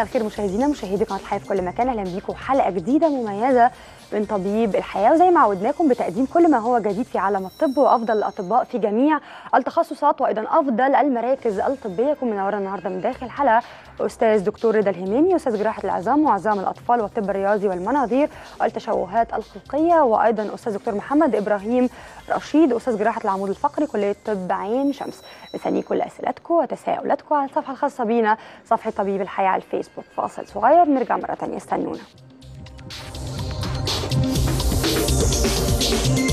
مساء الخير مشاهدينا مشاهدي قناه الحياه في كل مكان اهلا بيكم حلقه جديده مميزه من طبيب الحياه وزي ما عودناكم بتقديم كل ما هو جديد في عالم الطب وافضل الاطباء في جميع التخصصات وايضا افضل المراكز الطبيه كن منورنا النهارده من داخل حلقة استاذ دكتور رضا الهميمي استاذ جراحه العظام وعظام الاطفال والطب الرياضي والمناظير والتشوهات الخلقيه وايضا استاذ دكتور محمد ابراهيم رشيد استاذ جراحه العمود الفقري كليه طب عين شمس مستني كل اسئلتكم وتساؤلاتكم على الصفحه الخاصه بينا صفحه طبيب الحياه على الفيسبوك فاصل صغير نرجع مره ثانيه استنونا Thank you.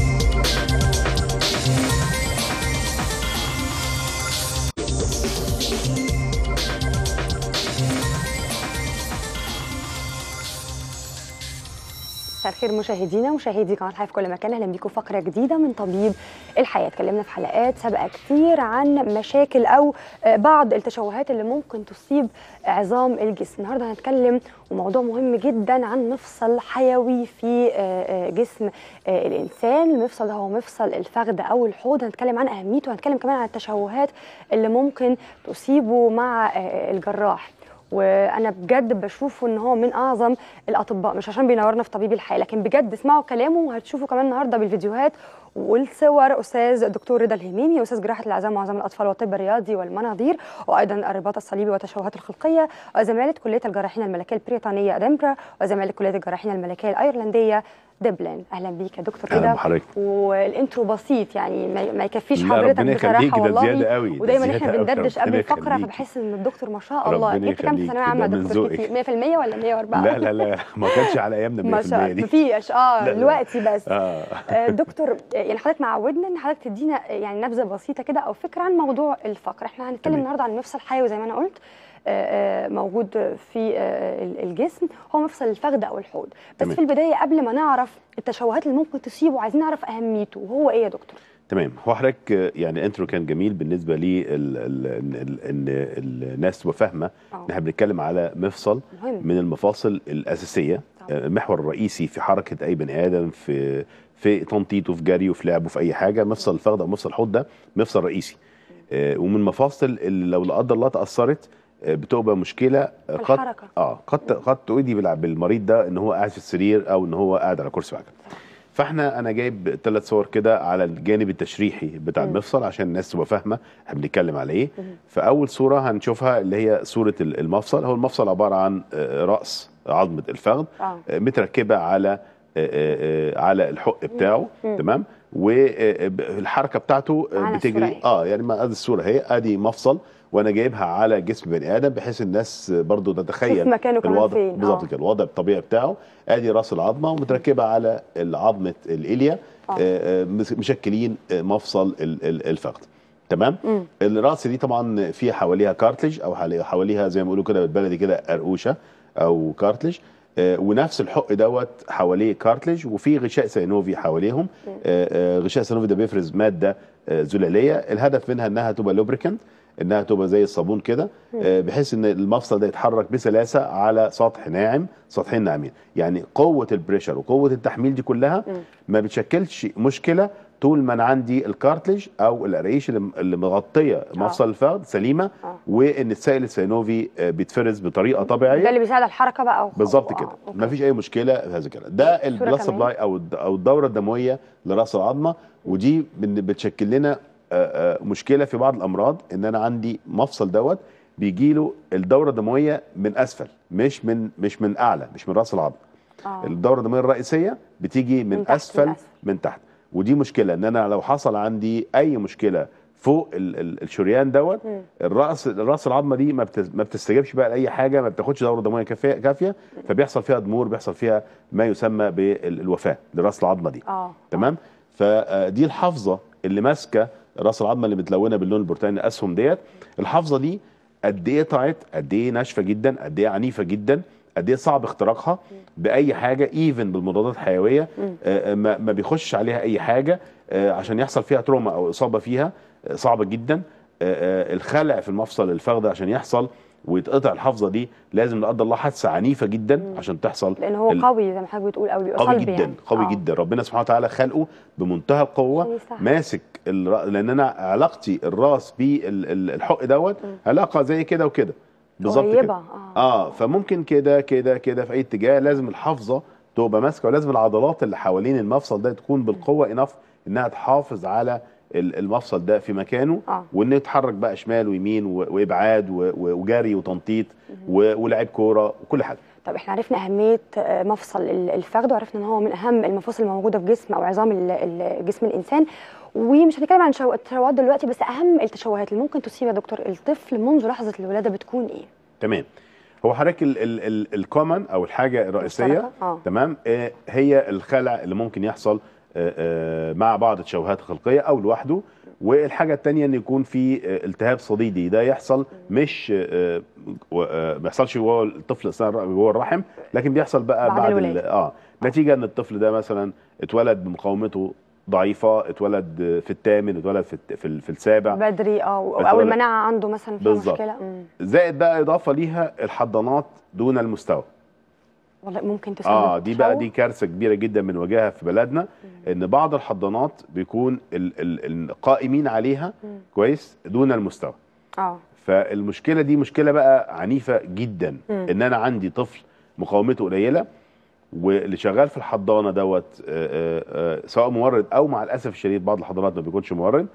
مساء الخير مشاهدينا ومشاهدي قناه الحياه في كل مكان اهلا بيكم فقره جديده من طبيب الحياه اتكلمنا في حلقات سابقه كتير عن مشاكل او آه، بعض التشوهات اللي ممكن تصيب عظام الجسم النهارده هنتكلم وموضوع مهم جدا عن مفصل حيوي في آه، آه، جسم الانسان المفصل ده هو مفصل الفخذ او الحوض هنتكلم عن اهميته وهنتكلم كمان عن التشوهات اللي ممكن تصيبه مع الجراح وانا بجد بشوفه ان هو من اعظم الاطباء مش عشان بينورنا في طبيب الحياه لكن بجد اسمعوا كلامه وهتشوفوا كمان النهارده بالفيديوهات والصور استاذ الدكتور رضا الهميمي استاذ جراحه العظام وعظام الاطفال والطب الرياضي والمناظير وايضا الرباط الصليبي والتشوهات الخلقيه وزماله كليه الجراحين الملكيه البريطانيه ادنبرا وزماله كليه الجراحين الملكيه الايرلنديه دبلن اهلا بيك يا دكتور رضا اهلا بحضرتك والانترو بسيط يعني ما يكفيش حضرتك بصراحه والله زيادة قوي ودايما احنا بندردش قبل الفقره فبحس ان الدكتور ما شاء الله انت كام في ثانويه عامه دكتور 100% ولا 104 لا لا لا ما كانش على ايامنا 100% ما شاء الله مفيش اه دلوقتي بس آه. آه. دكتور يعني حضرتك معودنا ان حضرتك تدينا يعني نبذه بسيطه كده او فكره عن موضوع الفقر احنا هنتكلم النهارده عن نفس الحيوي زي ما انا قلت آه، آه، موجود في آه، الجسم هو مفصل الفخذ او الحوض بس تمام. في البدايه قبل ما نعرف التشوهات اللي ممكن تصيبه عايزين نعرف اهميته وهو ايه يا دكتور تمام هو حضرتك يعني انترو كان جميل بالنسبه لي ان الناس تبقى فاهمه ان احنا بنتكلم على مفصل مهم. من المفاصل الاساسيه المحور الرئيسي في حركه اي بني ادم في في تنطيطه في جريه في لعبه في اي حاجه مفصل الفخذ او مفصل الحوض ده مفصل رئيسي ومن المفاصل اللي لو لا قدر الله تاثرت آه، بتبقى مشكله قد اه قد قد تؤدي بالمريض ده ان هو قاعد في السرير او ان هو قاعد على كرسي وعجل فاحنا انا جايب ثلاث صور كده على الجانب التشريحي بتاع المفصل عشان الناس تبقى فاهمه احنا بنتكلم على ايه فاول صوره هنشوفها اللي هي صوره المفصل هو المفصل عباره عن آه، راس عظمه الفخذ آه. متركبه على على الحق بتاعه مم. تمام والحركه بتاعته بتجري اه يعني ما ادي الصوره اهي ادي مفصل وانا جايبها على جسم بني ادم بحيث الناس برضو تتخيل مكانه الوضع فين بالظبط آه. كده الوضع الطبيعي بتاعه ادي راس العظمه ومتركبه على عظمه الاليا آه. آه، مشكلين مفصل الفخذ تمام مم. الراس دي طبعا فيها حواليها كارتلج او حواليها زي ما بيقولوا كده بالبلدي كده قرقوشه او كارتلج ونفس الحق دوت حواليه كارتلج وفي غشاء سينوفي حواليهم غشاء سينوفي ده بيفرز ماده زلاليه الهدف منها انها تبقى لوبريكنت انها تبقى زي الصابون كده آه، بحيث ان المفصل ده يتحرك بسلاسه على سطح ناعم سطحين ناعمين يعني قوه البريشر وقوه التحميل دي كلها ما بتشكلش مشكله طول ما انا عندي الكارتليج او القرايش اللي مغطيه آه. مفصل الفخذ سليمه آه. وان السائل السينوفي بيتفرز بطريقه طبيعيه ده اللي بيساعد الحركه بقى بالظبط كده ما فيش اي مشكله في هذا الكلام ده البلاس سبلاي او او الدوره الدمويه لراس العظمه ودي بتشكل لنا آه، آه، مشكله في بعض الامراض ان انا عندي مفصل دوت بيجي له الدوره الدمويه من اسفل مش من مش من اعلى مش من راس العظم آه. الدوره الدمويه الرئيسيه بتيجي من, من تحت اسفل من تحت ودي مشكله ان انا لو حصل عندي اي مشكله فوق ال ال الشريان دوت الراس راس العظمه دي ما, ما بتستجابش بقى لاي حاجه ما بتاخدش دوره دمويه كافيه كافيه فبيحصل فيها ضمور بيحصل فيها ما يسمى بالوفاه لراس العظمه دي آه. تمام فدي آه، الحافظه اللي ماسكه راس العظمه اللي متلونه باللون البرتقالي اسهم ديت الحافظه دي قد ايه طاعت قد ايه ناشفه جدا قد ايه عنيفه جدا قد ايه صعب اختراقها باي حاجه ايفن بالمضادات الحيويه آه، آه، ما بيخش عليها اي حاجه آه، عشان يحصل فيها تروما او اصابه فيها صعبه جدا آه، آه، الخلع في المفصل الفخذ عشان يحصل ويتقطع الحفظه دي لازم لا قدر الله حادثه عنيفه جدا عشان تحصل لان هو ال... قوي زي ما حضرتك بتقول قوي قوي جدا يعني. قوي آه. جدا ربنا سبحانه وتعالى خلقه بمنتهى القوه ماسك ال... لان انا علاقتي الراس بالحق دوت علاقه زي كده وكده بالظبط كده آه. اه فممكن كده كده كده في اي اتجاه لازم الحفظه تبقى ماسكه ولازم العضلات اللي حوالين المفصل ده تكون بالقوه انف انها تحافظ على المفصل ده في مكانه آه. وان يتحرك بقى شمال ويمين وابعاد وجري وتنطيط ولعب كوره وكل حاجه طب احنا عرفنا اهميه آه، مفصل الفخذ وعرفنا ان هو من اهم المفاصل الموجوده في جسم او عظام جسم الانسان ومش هنتكلم عن التشوهات دلوقتي بس اهم التشوهات اللي ممكن تصيب يا دكتور الطفل منذ لحظه الولاده بتكون ايه تمام هو حضرتك الكومن او الحاجه الرئيسيه آه. تمام آه، هي الخلع اللي ممكن يحصل آه، آه، مع بعض التشوهات الخلقيه او لوحده والحاجه الثانيه ان يكون في آه، التهاب صديدي ده يحصل مش ما بيحصلش جوه الطفل جوه الرحم لكن بيحصل بقى بعد, بعد اه نتيجه ان الطفل ده مثلا اتولد بمقاومته ضعيفه اتولد في الثامن اتولد في في السابع بدري اه او المناعه عنده مثلا فيها مشكله زائد بقى اضافه ليها الحضانات دون المستوى والله ممكن تسبب اه دي بقى دي كارثه كبيره جدا بنواجهها في بلدنا مم. ان بعض الحضانات بيكون القائمين عليها مم. كويس دون المستوى اه فالمشكله دي مشكله بقى عنيفه جدا مم. ان انا عندي طفل مقاومته قليله واللي شغال في الحضانه دوت آه، آه، آه، سواء ممرض او مع الاسف الشديد بعض الحضانات ما بيكونش ممرض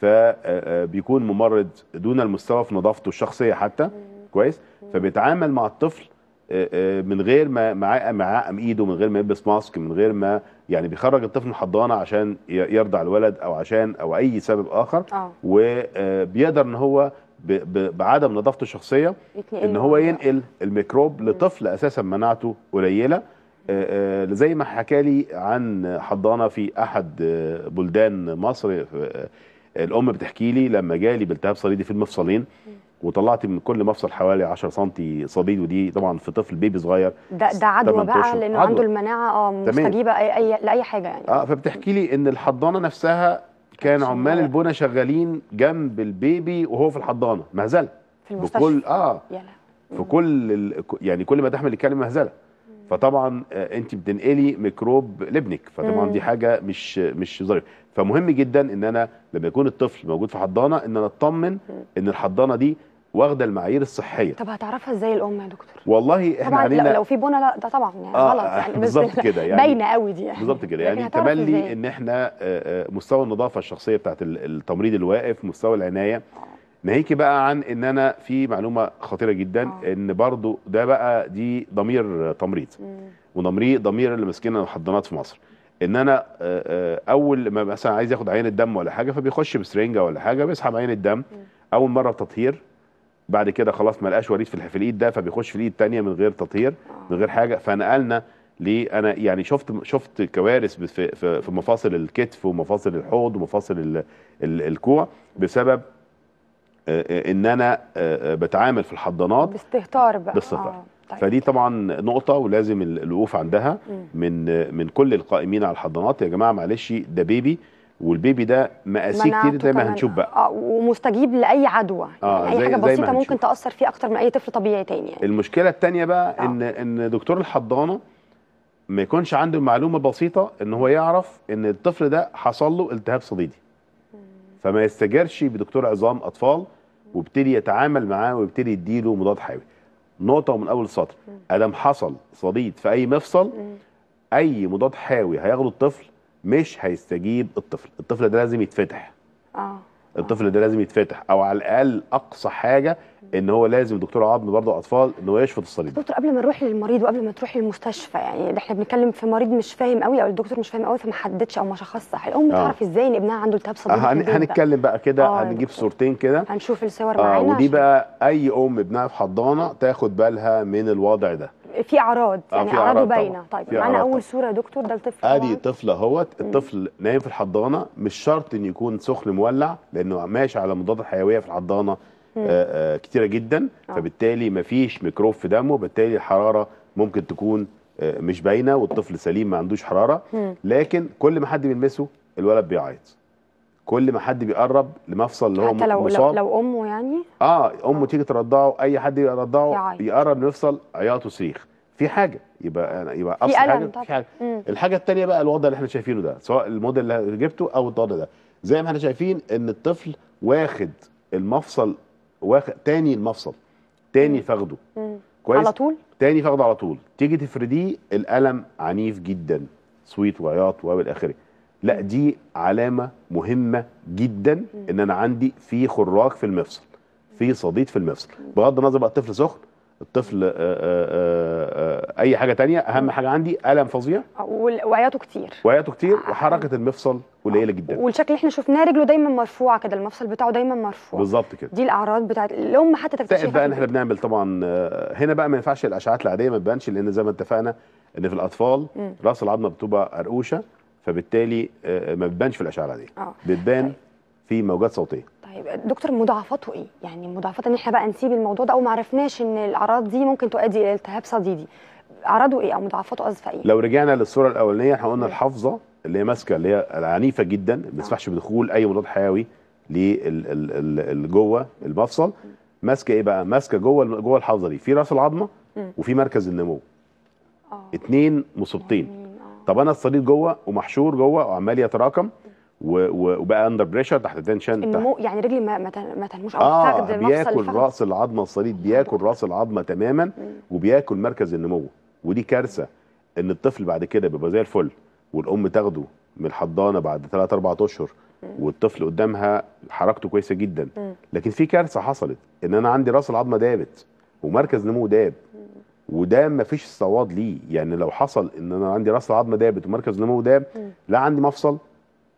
فبيكون ممرض دون المستوى في نظافته الشخصيه حتى كويس فبيتعامل مع الطفل آه، آه، من غير ما معاه معاه ايده من غير ما يلبس ماسك من غير ما يعني بيخرج الطفل من الحضانه عشان يرضع الولد او عشان او اي سبب اخر أوه. وبيقدر آه، ان هو بعدم نظافته الشخصيه ان هو ينقل الميكروب لطفل اساسا مناعته قليله زي ما حكى لي عن حضانه في احد بلدان مصر الام بتحكي لي لما جالي بالتهاب صليدي في المفصلين وطلعت من كل مفصل حوالي 10 سم صديد ودي طبعا في طفل بيبي صغير ده ده عدوى بقى لانه عنده المناعه اه مستجيبه اي اي لاي حاجه يعني اه فبتحكي لي ان الحضانه نفسها كان عمال البنا شغالين جنب البيبي وهو في الحضانه مهزله في المستشفى بكل اه يلا. في كل ال... يعني كل ما تحمل الكلمه مهزله فطبعا آه، انت بتنقلي ميكروب لابنك فطبعا دي حاجه مش مش ظريفه فمهم جدا ان انا لما يكون الطفل موجود في حضانه ان انا اطمن ان الحضانه دي واخده المعايير الصحيه طب هتعرفها ازاي الام يا دكتور والله احنا طبعًا علينا لو في بونه لا ده طبعا يعني آه, آه، غلط يعني بالظبط كده يعني باينه قوي دي يعني بالظبط كده يعني تملي ان احنا آه، آه، مستوى النظافه الشخصيه بتاعت التمريض الواقف مستوى العنايه ناهيكي بقى عن ان انا في معلومه خطيره جدا ان برضو ده بقى دي ضمير تمريض وضمير ضمير اللي ماسكين المحضنات في مصر ان انا اول ما مثلا عايز ياخد عينه دم ولا حاجه فبيخش بسرنجه ولا حاجه بيسحب عينه دم اول مره تطهير بعد كده خلاص ما لقاش وريد في الايد ده فبيخش في الايد الثانيه من غير تطهير آه. من غير حاجه فنقلنا ليه انا يعني شفت شفت كوارث في في مفاصل الكتف ومفاصل الحوض ومفاصل الكوع بسبب آه، آه، ان انا بتعامل في الحضانات باستهتار بقى بالصفر آه. طيب. فدي طبعا نقطة ولازم الوقوف عندها من من كل القائمين على الحضانات يا جماعة معلش ده بيبي والبيبي ده مقاسيه كتير زي ما هنشوف بقى اه ومستجيب لاي عدوى آه يعني اي حاجه بسيطه ممكن تاثر فيه اكتر من اي طفل طبيعي تاني يعني. المشكله الثانيه بقى آه. ان ان دكتور الحضانه ما يكونش عنده معلومه بسيطه ان هو يعرف ان الطفل ده حصل له التهاب صديدي فما يستجرش بدكتور عظام اطفال وابتدي يتعامل معاه ويبتدي يديله مضاد حيوي نقطه من اول السطر ادم حصل صديد في اي مفصل اي مضاد حيوي هياخده الطفل مش هيستجيب الطفل الطفل ده لازم يتفتح اه الطفل ده لازم يتفتح او على الاقل اقصى حاجه ان هو لازم دكتور عظم برضه اطفال ان هو يشفط الصليب دكتور قبل ما نروح للمريض وقبل ما تروح للمستشفى يعني ده احنا بنتكلم في مريض مش فاهم قوي او الدكتور مش فاهم قوي فما حددش او ما شخصش الام آه. تعرف ازاي ان ابنها عنده التهاب صدري آه هن... هنتكلم بقى كده آه هنجيب صورتين كده هنشوف الصور آه معانا ودي بقى اي ام ابنها في حضانه تاخد بالها من الوضع ده في اعراض آه، يعني في اعراضه باينه طيب معانا اول صوره يا دكتور ده الطفل ادي طفل اهوت الطفل نايم في الحضانه مش شرط ان يكون سخن مولع لانه ماشي على مضادات حيويه في الحضانه آآ آه، آآ آه، كتيره جدا آه. فبالتالي مفيش ميكروب في دمه بالتالي الحراره ممكن تكون مش باينه والطفل سليم ما عندوش حراره لكن كل ما حد بيلمسه الولد بيعيط كل ما حد بيقرب لمفصل اللي هو حتى لو مصاب لو, لو امه يعني اه امه آه. تيجي ترضعه اي حد يرضعه يقرب لمفصل عياط وصريخ في حاجه يبقى يبقى ابسط حاجه في حاجه الحاجه الثانيه بقى الوضع اللي احنا شايفينه ده سواء الموديل اللي جبته او الوضع ده زي ما احنا شايفين ان الطفل واخد المفصل واخد تاني المفصل تاني فاخده كويس على طول تاني فاخده على طول تيجي تفرديه الالم عنيف جدا صويت وعياط والى اخره لا دي علامه مهمه جدا ان انا عندي في خراج في المفصل في صديد في المفصل بغض النظر بقى الطفل سخن الطفل آآ آه، آآ آه، آه، اي حاجه تانية اهم حاجه عندي الم فظيع وعياته كتير وعياته كتير وحركه المفصل قليله جدا والشكل اللي احنا شفناه رجله دايما مرفوعه كده المفصل بتاعه دايما مرفوع بالظبط كده دي الاعراض بتاعت الام حتى تكتشفها بقى ان احنا بنعمل طبعا هنا بقى ما ينفعش الاشعاعات العاديه ما تبانش لان زي ما اتفقنا ان في الاطفال م. راس العظمه بتبقى قرقوشه فبالتالي آه، آه، ما بتبانش في الاشعه دي آه. بتبان في موجات صوتيه طيب دكتور مضاعفاته ايه؟ يعني مضاعفات ان احنا بقى نسيب الموضوع ده او ما عرفناش ان الاعراض دي ممكن تؤدي الى التهاب صديدي. اعراضه ايه او مضاعفاته قصدي ايه؟ لو رجعنا للصوره الاولانيه احنا قلنا إيه. الحافظه اللي هي ماسكه اللي هي العنيفه جدا ما بتسمحش بدخول اي مضاد حيوي لجوه المفصل ماسكه ايه بقى؟ ماسكه جوه جوه الحافظه دي في راس العظمه وفي مركز النمو. اه اثنين مصيبتين. يعني طب انا الصليب جوه ومحشور جوه وعمال يتراكم وبقى اندر بريشر تحت تنشن النمو يعني رجلي ما ما تنموش او اه بياكل راس العظمه الصليب بياكل راس العظمه تماما وبياكل مركز النمو ودي كارثه ان الطفل بعد كده بيبقى زي الفل والام تاخده من الحضانه بعد 3 4 اشهر والطفل قدامها حركته كويسه جدا لكن في كارثه حصلت ان انا عندي راس العظمه دابت ومركز نمو داب وده مفيش صواد ليه يعني لو حصل ان انا عندي راس العظمه دابت ومركز النمو داب لا عندي مفصل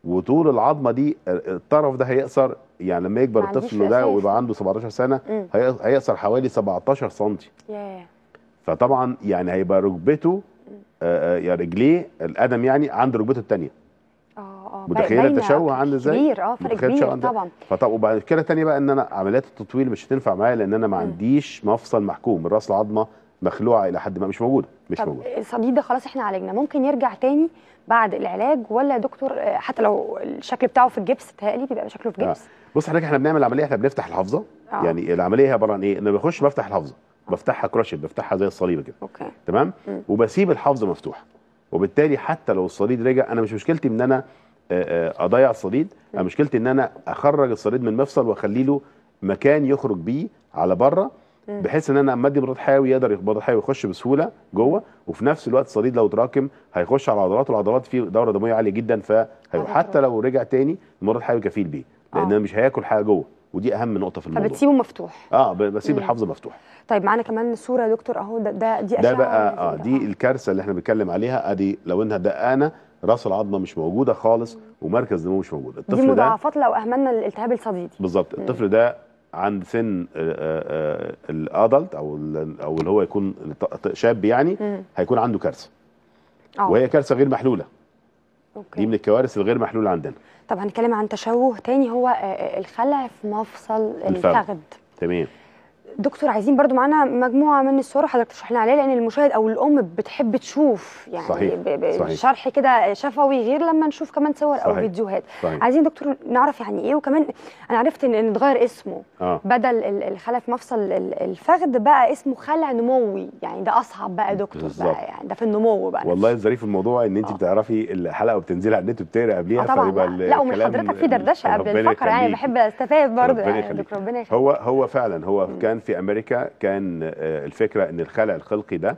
وطول العظمه دي الطرف ده هيقصر يعني لما يكبر الطفل ده ويبقى عنده 17 سنه مم. هيقصر حوالي 17 سم فطبعا يعني هيبقى ركبته آه، آه، يا رجليه القدم يعني عند ركبته الثانيه آه، متخيله التشوه عند ازاي؟ كبير اه فرق كبير طبعا فطب وبعد كده ثانيه بقى ان انا عمليات التطويل مش هتنفع معايا لان انا ما عنديش مفصل محكوم الراس العظمه مخلوعه الى حد ما مش موجوده مش طب موجوده الصديد ده خلاص احنا عالجنا ممكن يرجع تاني بعد العلاج ولا يا دكتور آه، حتى لو الشكل بتاعه في الجبس بتهيألي بيبقى شكله في جبس آه. بص حضرتك احنا بنعمل عمليه احنا بنفتح الحفظه آه. يعني العمليه هي عباره عن ايه انا بخش بفتح الحفظه آه. بفتحها كراشد بفتحها زي الصليبه كده اوكي تمام م. وبسيب الحفظه مفتوحه وبالتالي حتى لو الصديد رجع انا مش مشكلتي ان انا آه، اضيع الصديد انا مشكلتي ان انا اخرج الصديد من المفصل واخلي له مكان يخرج بيه على بره بحيث ان انا اما ادي مضاد حيوي يقدر مضاد حيوي يخش بسهوله جوه وفي نفس الوقت الصديد لو تراكم هيخش على العضلات والعضلات فيه دوره دمويه عاليه جدا ف حتى لو رجع تاني المضاد الحيوي كفيل بيه لان آه. مش هياكل حاجه جوه ودي اهم نقطه في الموضوع فبتسيبه مفتوح اه بسيب الحفظ مفتوح طيب معانا كمان صوره يا دكتور اهو ده, ده دي ده بقى اه دي الكارثه اللي احنا بنتكلم عليها ادي لو انها دقانه راس العظمه مش موجوده خالص ومركز دموي مش موجود الطفل ده دي مضاعفات لو اهملنا الالتهاب الصديدي بالظبط الطفل ده عند سن آه، آه، آه، الادلت او او اللي هو يكون شاب يعني هيكون عنده كارثه وهي كارثه غير محلوله أوكي. دي من الكوارث الغير محلوله عندنا طب هنتكلم عن تشوه تاني هو الخلع في مفصل الفخذ تمام دكتور عايزين برضو معانا مجموعه من الصور حضرتك تشرح لنا عليها لان المشاهد او الام بتحب تشوف يعني صحيح. صحيح. شرح كده شفوي غير لما نشوف كمان صور صحيح. او فيديوهات صحيح. عايزين دكتور نعرف يعني ايه وكمان انا عرفت ان اتغير اسمه آه. بدل الخلع في مفصل الفخذ بقى اسمه خلع نموي يعني ده اصعب بقى دكتور بالزبط. بقى يعني ده في النمو بقى والله الظريف الموضوع ان انت آه. بتعرفي الحلقه وبتنزلها على النت وبتقري قبلها آه فبيبقى لا ومن حضرتك في دردشه قبل الفقره يعني بحب استفاد برضه يعني دكتور ربنا يخليك هو هو فعلا هو كان كان في امريكا كان آه، الفكره ان الخلع الخلقي ده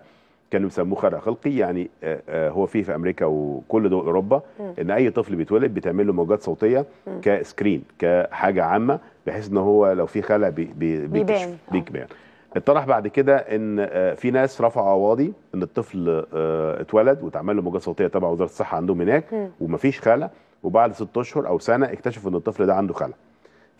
كانوا بيسموه خلع خلقي يعني آه، آه، هو فيه في امريكا وكل دول اوروبا ان اي طفل بيتولد بيتعمل له موجات صوتيه كسكرين كحاجه عامه بحيث ان هو لو في خلع بيكشف بيبان اتطرح بعد كده ان في ناس رفعوا قواضي ان الطفل اتولد واتعمل له موجات صوتيه تبع وزاره الصحه عندهم هناك ومفيش خلع وبعد ست اشهر او سنه اكتشفوا ان الطفل ده عنده خلع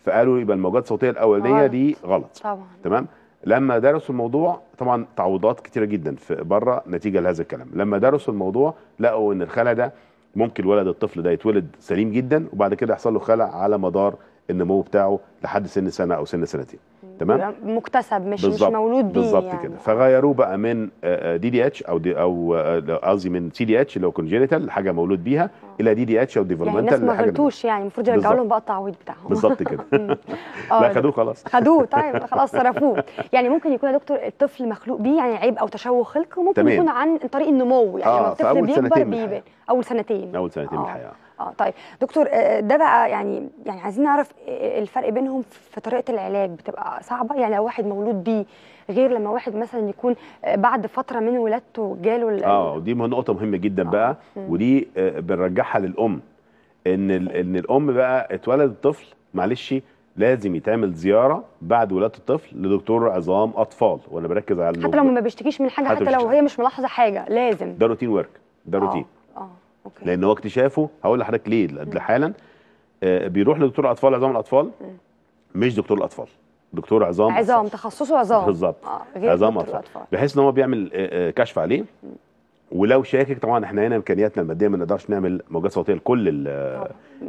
فقالوا يبقى الموجات الصوتيه الاولانيه دي غلط طبعا تمام لما درسوا الموضوع طبعا تعويضات كتيره جدا في بره نتيجه لهذا الكلام لما درسوا الموضوع لقوا ان الخلع ده ممكن ولد الطفل ده يتولد سليم جدا وبعد كده يحصل له خلع على مدار النمو بتاعه لحد سن سنه او سن سنتين تمام يعني مكتسب مش بالزبط. مش مولود بيه بالظبط يعني. كده فغيروه بقى من دي دي اتش او دي او آه، آه، قصدي من سي دي اتش اللي هو كونجينيتال حاجه مولود بيها آه. الى يعني دي دي اتش او ديفلوبمنتال يعني ما غلطوش يعني المفروض يرجعوا لهم بقى التعويض بتاعهم بالظبط كده لا خدوه خلاص خدوه طيب خلاص صرفوه يعني ممكن يكون يا دكتور الطفل مخلوق بيه يعني عيب او تشوه خلقي وممكن يكون عن طريق النمو يعني آه لما الطفل بيكبر بيبان اول سنتين اول سنتين من الحياه اه طيب دكتور آه، ده بقى يعني يعني عايزين نعرف آه، الفرق بينهم في طريقه العلاج بتبقى صعبه يعني لو واحد مولود بيه غير لما واحد مثلا يكون آه، بعد فتره من ولادته جاله اه ودي نقطه مهمه جدا آه. بقى ودي بنرجعها للام ان ان الام بقى اتولد الطفل معلش لازم يتعمل زياره بعد ولاده الطفل لدكتور عظام اطفال وانا بركز على حتى لو ما بيشتكيش من حاجه حتى, حتى لو هي مش ملاحظه حاجه لازم ده روتين ورك ده روتين آه. أوكي. لان هو اكتشافه هقول لحضرتك ليه حالا آه، بيروح لدكتور اطفال عظام الاطفال مش دكتور الاطفال دكتور عظام عظام تخصصه عظام بالظبط آه عظام اطفال بحيث ان هو بيعمل آه، آه، كشف عليه ولو شاكك طبعا احنا هنا امكانياتنا الماديه ما نقدرش نعمل موجات صوتيه لكل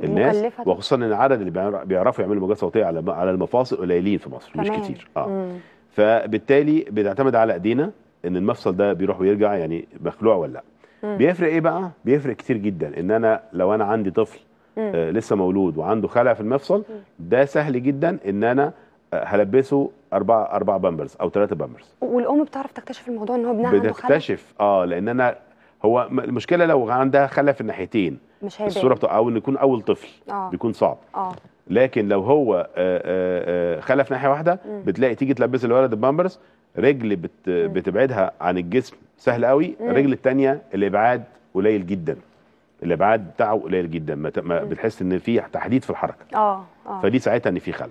الناس وخصوصا ان العدد اللي بيعرفوا يعملوا موجات صوتيه على على المفاصل قليلين في مصر مش كتير اه مم. فبالتالي بنعتمد على ايدينا ان المفصل ده بيروح ويرجع يعني مخلوع ولا لا بيفرق ايه بقى بيفرق كتير جدا ان انا لو انا عندي طفل آه لسه مولود وعنده خلع في المفصل ده سهل جدا ان انا آه، هلبسه اربع اربع بامبرز او ثلاثه بامبرز والام بتعرف تكتشف الموضوع ان هو ابنها عنده خلع بتكتشف اه لان انا هو المشكله لو عندها خلع في الناحيتين مش هيبان الصوره بتاع او ان يكون اول طفل آه. بيكون صعب آه. لكن لو هو آه، آه، خلف ناحيه واحده بتلاقي تيجي تلبس الولد البامبرز رجل بت بتبعدها عن الجسم سهل قوي الرجل الثانيه الابعاد قليل جدا الابعاد بتاعه قليل جدا ما, بتحس ان في تحديد في الحركه اه, آه. فدي ساعتها ان في خلل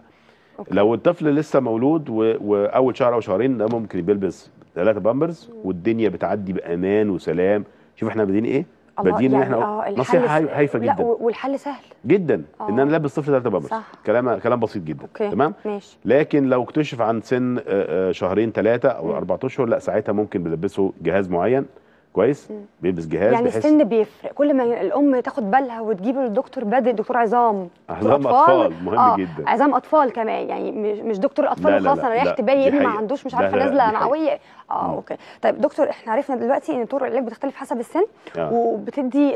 لو الطفل لسه مولود واول شهر او شهرين ده ممكن يلبس ثلاثه بامبرز والدنيا بتعدي بامان وسلام شوف احنا بادين ايه بديل ان يعني احنا آه نصيحه هايفه جدا لا والحل سهل جدا أوه. ان انا آه. لابس طفل ثلاثة بامبرز كلام كلام بسيط جدا أوكي. تمام ماشي. لكن لو اكتشف عن سن آه، آه، شهرين ثلاثه او اربع اشهر لا ساعتها ممكن بلبسه جهاز معين كويس بيلبس جهاز يعني السن بيفرق كل ما الام تاخد بالها وتجيب الدكتور بدري دكتور عظام عظام اطفال, أطفال. مهم آه. جدا عظام اطفال كمان يعني مش دكتور اطفال خاصه انا ريحت باي ما عندوش مش عارفه نازله معويه اه مم. اوكي طيب دكتور احنا عرفنا دلوقتي ان طرق العلاج بتختلف حسب السن آه. وبتدي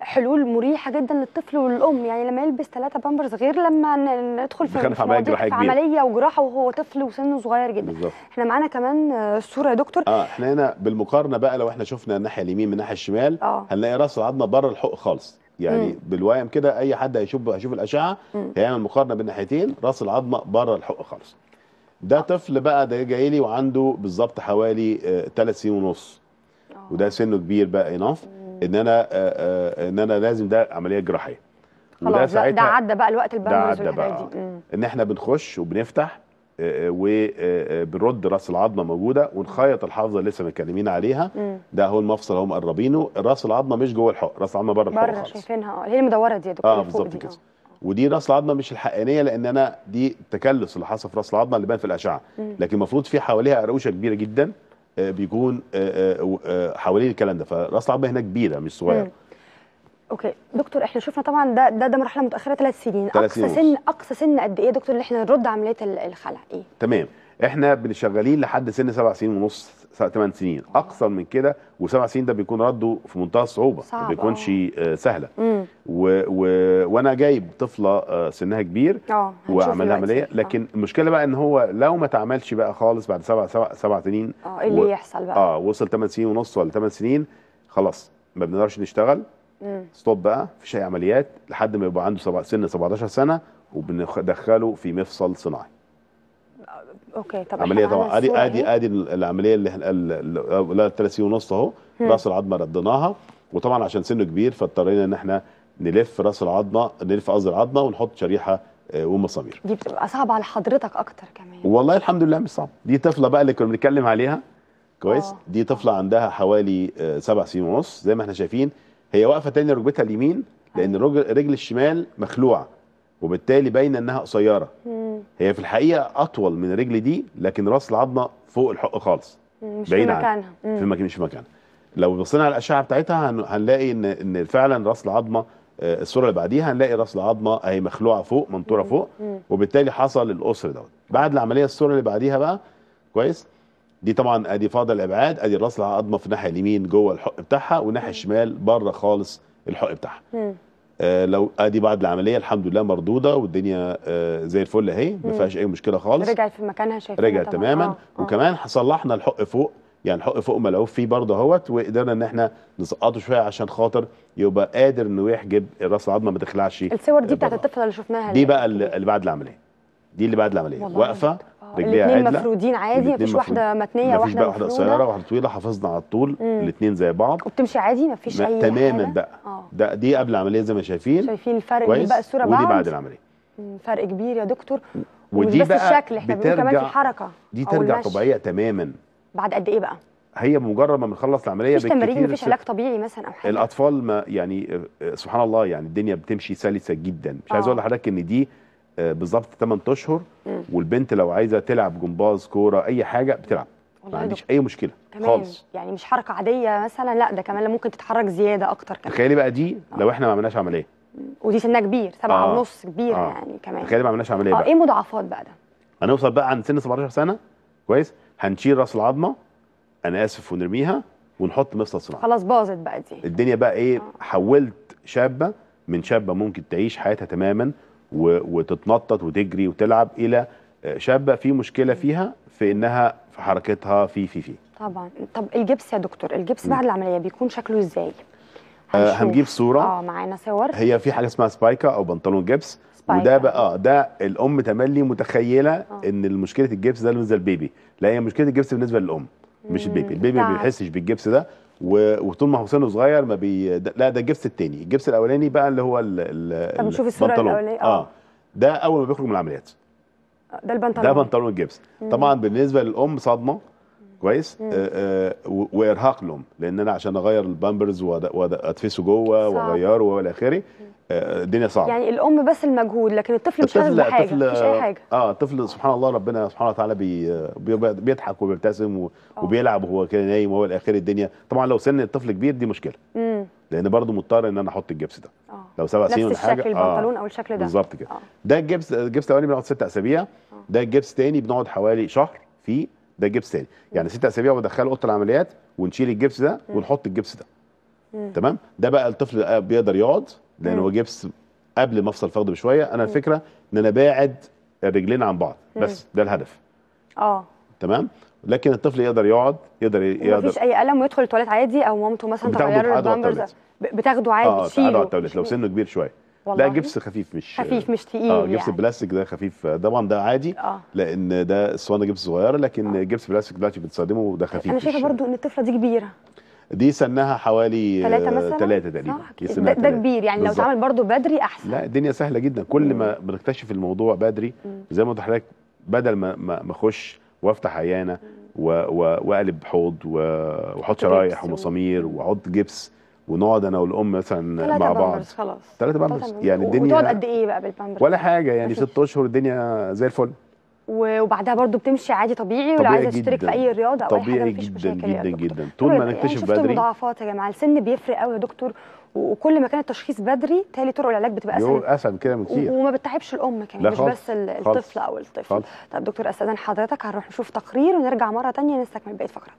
حلول مريحه جدا للطفل والام يعني لما يلبس ثلاثه بامبرز غير لما ندخل في, في عمليه جراحه في عمليه وجراحه وهو طفل وسنه صغير جدا بالزبط. احنا معانا كمان آه، صوره يا دكتور اه احنا هنا بالمقارنه بقى لو احنا شفنا الناحيه اليمين من الناحيه الشمال أوه. هنلاقي راس العظمه بره الحق خالص يعني بالوايم بالويم كده اي حد هيشوف هيشوف الاشعه هيعمل مقارنه بين الناحيتين راس العظمه بره الحق خالص ده طفل بقى ده جاي لي وعنده بالظبط حوالي ثلاث آه سنين ونص أوه. وده سنه كبير بقى ايناف ان انا آه آه ان انا لازم ده عمليه جراحيه خلاص ده عدى بقى الوقت البامبرز والحاجات دي ان احنا بنخش وبنفتح وبنرد آه، آه، راس العظمه موجوده ونخيط الحافظه اللي لسه متكلمين عليها مم. ده اهو المفصل اهو مقربينه راس العظمه مش جوه الحق راس العظمه بره الحق بره شايفينها اه هي المدوره دي يا دكتور اه بالظبط كده آه. ودي راس العظمه مش الحقانيه لان انا دي التكلس اللي حصل في راس العظمه اللي بان في الاشعه لكن المفروض في حواليها قروشه كبيره جدا بيكون حوالين الكلام ده فراس العظمه هنا كبيره مش صغيره اوكي دكتور احنا شفنا طبعا ده ده, ده مرحله متاخره ثلاث سنين اقصى ونص. سن اقصى سن قد ايه دكتور اللي احنا نرد عمليه الخلع ايه تمام احنا بنشغلين لحد سن سبع سنين ونص ثمان سنين آه. اقصر من كده وسبع سنين ده بيكون رده في منتهى الصعوبه ما بيكونش آه. آه، سهله و... و... وانا جايب طفله سنها كبير وعملها عمليه لكن أوه. المشكله بقى ان هو لو ما اتعملش بقى خالص بعد سبع سبع, سبع سنين اه ايه اللي و... يحصل بقى اه وصل ثمان سنين ونص ولا ثمان سنين خلاص ما بنقدرش نشتغل ستوب بقى مفيش اي عمليات لحد ما يبقى عنده سن 17 سنه وبندخله في مفصل صناعي اوكي طب عمليه طبعا ادي ادي ادي العمليه اللي احنا ثلاث سنين ونص اهو راس العظمه رديناها وطبعا عشان سنه كبير فاضطرينا ان احنا نلف راس العظمه نلف قصدي العظمه ونحط شريحه آه، ومسامير دي بتبقى صعبه على حضرتك اكتر كمان والله الحمد لله مش صعبه دي طفله بقى اللي كنا بنتكلم عليها كويس أوه. دي طفله عندها حوالي آه، سبع سنين ونص زي ما احنا شايفين هي واقفه تاني ركبتها اليمين آه. لان رجل الشمال مخلوعه وبالتالي باينه انها قصيره هي في الحقيقه اطول من رجل دي لكن راس العظمه فوق الحق خالص مش في مكانها في مكان مش مكانها لو بصينا على الاشعه بتاعتها هنلاقي ان ان فعلا راس العظمه آه، الصوره اللي بعديها هنلاقي راس العظمه اهي مخلوعه فوق منطوره فوق وبالتالي حصل القصر دوت بعد العمليه الصوره اللي بعديها بقى كويس دي طبعا ادي فاضل الابعاد ادي الراس العظمه في الناحيه اليمين جوه الحق بتاعها والناحيه الشمال بره خالص الحق بتاعها آه لو ادي بعد العمليه الحمد لله مردوده والدنيا آه زي الفل اهي ما فيهاش اي مشكله خالص رجعت في مكانها شايفها رجعت تماما آه،, آه. وكمان صلحنا الحق فوق يعني الحق فوق ملعوب فيه برضه اهوت وقدرنا ان احنا نسقطه شويه عشان خاطر يبقى قادر انه يحجب الراس العظمه ما تخلعش الصور دي بتاعت الطفل اللي شفناها دي بقى اللي بعد العمليه دي اللي بعد العمليه واقفه رجليها عادي الاثنين مفرودين عادي مفيش واحده متنيه مفيش واحده واحده قصيره واحده طويله حافظنا على الطول الاثنين زي بعض وبتمشي عادي مفيش اي تماما بقى أوه. ده دي قبل العمليه زي ما شايفين شايفين الفرق دي بقى الصوره بعد ودي بعد العمليه فرق كبير يا دكتور ودي بس بقى الشكل احنا بنقول كمان في الحركه دي ترجع طبيعيه تماما بعد قد ايه بقى هي مجرد ما بنخلص العمليه مفيش تمارين مفيش علاج طبيعي مثلا او حاجه الاطفال ما يعني سبحان الله يعني الدنيا بتمشي سلسه جدا مش عايز آه. اقول لحضرتك ان دي بالظبط 8 اشهر والبنت لو عايزه تلعب جمباز كوره اي حاجه بتلعب ما عنديش اي مشكله تمام. خالص يعني مش حركه عاديه مثلا لا ده كمان ممكن تتحرك زياده اكتر كمان تخيلي بقى دي آه. لو احنا ما عملناش عمليه ودي سنها كبير سبعة آه. ونص كبيره آه. يعني كمان تخيلي ما عملناش عمليه آه. بقى ايه مضاعفات بقى ده هنوصل بقى عند سن 17 سنه كويس هنشيل راس العظمه انا اسف ونرميها ونحط مفصل صناعي خلاص باظت بقى دي الدنيا بقى ايه آه. حولت شابه من شابه ممكن تعيش حياتها تماما وتتنطط وتجري وتلعب الى شابه في مشكله فيها في انها في حركتها في في في طبعا طب الجبس يا دكتور الجبس بعد العمليه بيكون شكله ازاي آه، هنجيب صوره اه معانا صور هي في حاجه اسمها سبايكا او بنطلون جبس سبايكا. وده بقى اه ده الام تملي متخيله آه. ان مشكله الجبس ده بالنسبه للبيبي لا هي مشكله الجبس بالنسبه للام مش البيبي البيبي ما بيحسش بالجبس ده وطول ما هو سنه صغير ما بي لا ده الجبس الثاني الجبس الاولاني بقى اللي هو ال طب نشوف الصوره الاولانيه آه. اه ده اول ما بيخرج من العمليات آه، ده البنطلون ده بنطلون الجبس طبعا بالنسبه للام صدمه كويس آه آه وارهاق لهم لان انا عشان اغير البامبرز وادفسه جوه واغيره والى اخره الدنيا صعبه يعني الام بس المجهود لكن الطفل مش عايز بحاجه الطفل مش اي حاجه اه الطفل سبحان الله ربنا سبحانه وتعالى بي بيضحك وبيبتسم آه. وبيلعب وهو كده نايم وهو الاخر الدنيا طبعا لو سن الطفل كبير دي مشكله مم. لان برضه مضطر ان انا احط الجبس ده أوه. لو سبع سنين ولا حاجه نفس آه. الشكل البنطلون آه. او الشكل ده بالظبط كده أوه. ده الجبس الجبس الاولاني بنقعد ست اسابيع آه. ده الجبس تاني بنقعد حوالي شهر فيه ده الجبس تاني يعني ست اسابيع بدخله اوضه العمليات ونشيل الجبس ده ونحط الجبس ده تمام ده بقى الطفل بيقدر يقعد لان هو جبس قبل مفصل فخده بشويه انا الفكره ان انا باعد الرجلين عن بعض بس ده الهدف اه تمام لكن الطفل يقدر يقعد يقدر يقدر مفيش اي الم ويدخل التواليت عادي او مامته مثلا تغير له البامبرز بتاخده عادي اه تشيله على التواليت لو سنه كبير شويه لا يعني جبس خفيف مش خفيف مش تقيل اه جبس يعني. البلاستيك ده خفيف آه، طبعا ده عادي آه. لان ده اسوانه جبس صغيره لكن آه. جبس بلاستيك دلوقتي بتستخدمه ده خفيف انا شايفه برضو ان الطفله دي كبيره دي سنها حوالي ثلاثة آه، مثلا ثلاثة تقريبا ده, كبير يعني بالزبط. لو اتعمل برضو بدري احسن لا الدنيا سهله جدا كل ما بنكتشف الموضوع بدري زي ما قلت لحضرتك بدل ما ما اخش وافتح عيانه واقلب حوض واحط شرايح ومسامير واحط جبس ونقعد انا والام مثلا مع بعض ثلاثة خلاص ثلاثة بامبرز يعني الدنيا وتقعد قد ايه بقى بالبامبرز ولا حاجه يعني ست اشهر الدنيا زي الفل وبعدها برضو بتمشي عادي طبيعي ولو عايزه تشترك في اي رياضه او اي حاجه مفيش جدا مشاكل جدا جدا طول ما نكتشف بدري يعني مضاعفات يا جماعه السن بيفرق قوي يا دكتور وكل ما كان التشخيص بدري تالي طرق العلاج بتبقى اسهل اسهل كده بكتير وما بتتعبش الام كمان مش بس الطفل او الطفل طب دكتور استاذن حضرتك هنروح نشوف تقرير ونرجع مره ثانيه نستكمل بقيه الفقره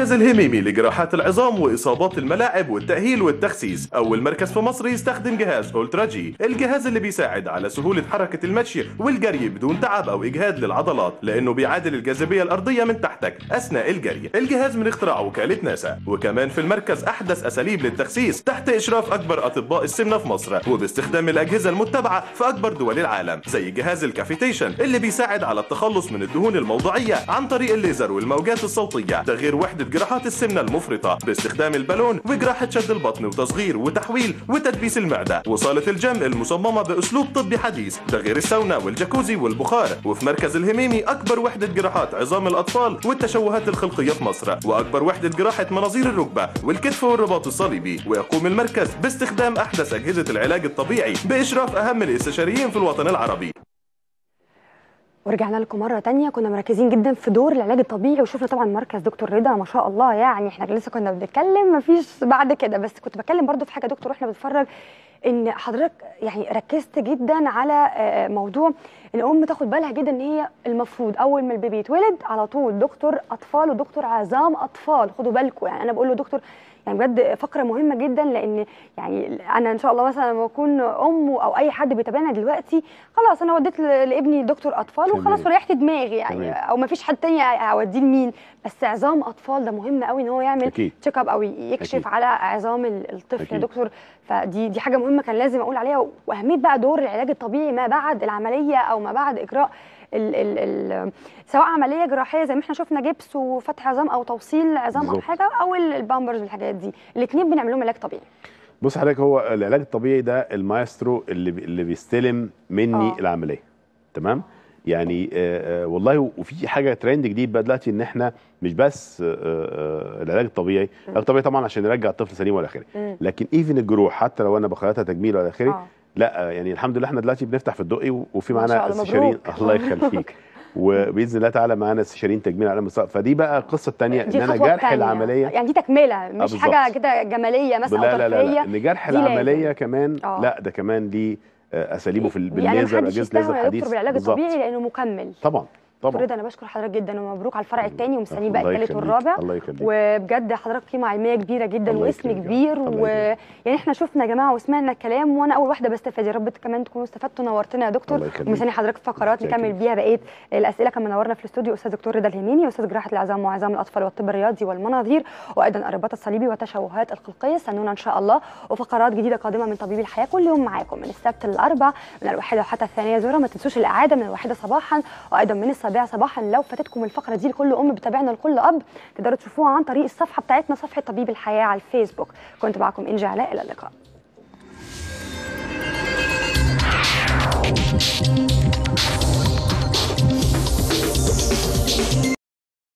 الهميمي لجراحات العظام واصابات الملاعب والتاهيل والتخسيس اول مركز في مصر يستخدم جهاز اولترا جي الجهاز اللي بيساعد على سهوله حركه المشي والجري بدون تعب او اجهاد للعضلات لانه بيعادل الجاذبيه الارضيه من تحتك اثناء الجري الجهاز من اختراع وكاله ناسا وكمان في المركز احدث اساليب للتخسيس تحت اشراف اكبر اطباء السمنه في مصر وباستخدام الاجهزه المتبعه في اكبر دول العالم زي جهاز الكافيتيشن اللي بيساعد على التخلص من الدهون الموضعيه عن طريق الليزر والموجات الصوتيه تغيير وحده تجنب جراحات السمنة المفرطة باستخدام البالون وجراحة شد البطن وتصغير وتحويل وتدبيس المعدة وصالة الجمع المصممة بأسلوب طبي حديث ده غير الساونا والجاكوزي والبخار وفي مركز الهميمي أكبر وحدة جراحات عظام الأطفال والتشوهات الخلقية في مصر وأكبر وحدة جراحة مناظير الركبة والكتف والرباط الصليبي ويقوم المركز باستخدام أحدث أجهزة العلاج الطبيعي بإشراف أهم الاستشاريين في الوطن العربي ورجعنا لكم مره تانية كنا مركزين جدا في دور العلاج الطبيعي وشفنا طبعا مركز دكتور رضا ما شاء الله يعني احنا لسه كنا بنتكلم مفيش بعد كده بس كنت بتكلم برضو في حاجه دكتور واحنا بنتفرج ان حضرتك يعني ركزت جدا على آه، آه، موضوع الام تاخد بالها جدا ان هي المفروض اول ما البيبي يتولد على طول دكتور اطفال ودكتور عظام اطفال خدوا بالكم يعني انا بقول له دكتور يعني بجد فقره مهمه جدا لان يعني انا ان شاء الله مثلا لما اكون ام او اي حد بيتابعنا دلوقتي خلاص انا وديت لابني دكتور اطفال وخلاص ريحت دماغي يعني او ما فيش حد تاني اوديه لمين بس عظام اطفال ده مهم قوي ان هو يعمل تشيك اب او يكشف أكيد. على عظام الطفل يا دكتور فدي دي حاجه مهمه كان لازم اقول عليها واهميه بقى دور العلاج الطبيعي ما بعد العمليه او ما بعد اجراء ال ال ال سواء عمليه جراحيه زي ما احنا شفنا جبس وفتح عظام او توصيل عظام او حاجه او البامبرز والحاجات دي الاثنين بنعملهم علاج طبيعي بص حضرتك هو العلاج الطبيعي ده المايسترو اللي اللي بيستلم مني آه. العمليه تمام يعني آه, آه، والله وفي حاجه ترند جديد بقى دلوقتي ان احنا مش بس آه آه العلاج الطبيعي العلاج الطبيعي طبعا عشان نرجع الطفل سليم والى اخره لكن ايفن الجروح حتى لو انا بخيطها تجميل والى اخره لا يعني الحمد لله احنا دلوقتي بنفتح في الدقي وفي معانا استشاريين الله يخليك وباذن الله تعالى معانا استشاريين تجميل على مستوى فدي بقى القصه الثانيه ان انا جرح تانية. العمليه يعني دي تكمله آه، مش بالزبط. حاجه كده جماليه مثلا لا, لا لا لا ان جرح العمليه لازم. كمان أوه. لا ده كمان ليه آه، اساليبه في يعني بالليزر اجهزه الليزر الحديث بالعلاج الطبيعي لانه مكمل طبعا طبعا رضا انا بشكر حضرتك جدا ومبروك على الفرع الثاني ومستنيين بقى الثالث والرابع الله يخليك وبجد حضرتك قيمه علميه كبيره جدا واسم كبير ويعني احنا شفنا يا جماعه وسمعنا الكلام وانا اول واحده بستفاد يا رب كمان تكونوا استفدتوا نورتنا يا دكتور ومستني حضرتك في فقرات نكمل بيها بقيه الاسئله كما نورنا في الاستوديو استاذ دكتور رضا الهميني استاذ جراحه العظام وعظام الاطفال والطب الرياضي والمناظير وايضا الرباط الصليبي وتشوهات الخلقيه استنونا ان شاء الله وفقرات جديده قادمه من طبيب الحياه كل يوم معاكم من السبت للاربع من الواحده وحتى الثانيه زهره ما تنسوش الاعاده من الواحده صباحا وايضا من الصباح بيع صباحا لو فاتتكم الفقره دي لكل ام بتابعنا لكل اب تقدروا تشوفوها عن طريق الصفحه بتاعتنا صفحه طبيب الحياه على الفيسبوك كنت معكم انجي علاء الى اللقاء